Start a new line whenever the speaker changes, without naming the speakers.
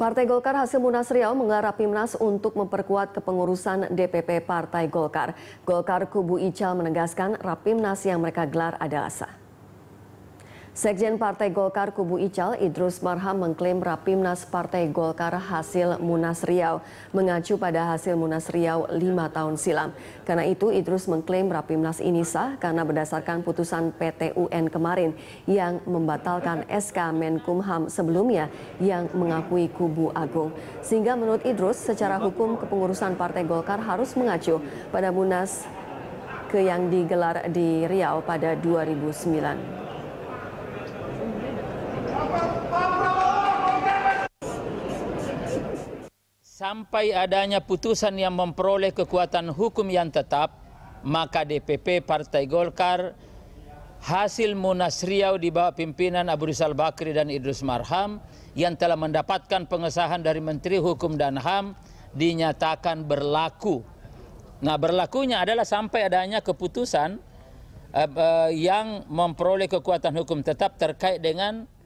Partai Golkar hasil Munas Riau menggelar Rapimnas untuk memperkuat kepengurusan DPP Partai Golkar. Golkar Kubu Ical menegaskan Rapimnas yang mereka gelar adalah sah. Sekjen Partai Golkar Kubu Ical Idrus Marham mengklaim Rapimnas Partai Golkar hasil Munas Riau mengacu pada hasil Munas Riau lima tahun silam. Karena itu Idrus mengklaim Rapimnas ini sah karena berdasarkan putusan PT UN kemarin yang membatalkan SK Menkumham sebelumnya yang mengakui Kubu Agung. Sehingga menurut Idrus secara hukum kepengurusan Partai Golkar harus mengacu pada Munas ke yang digelar di Riau pada 2009.
Sampai adanya putusan yang memperoleh kekuatan hukum yang tetap, maka DPP Partai Golkar hasil Munas Riau di bawah pimpinan Abu Rizal Bakri dan Idrus Marham yang telah mendapatkan pengesahan dari Menteri Hukum dan HAM dinyatakan berlaku. Nah berlakunya adalah sampai adanya keputusan eh, eh, yang memperoleh kekuatan hukum tetap terkait dengan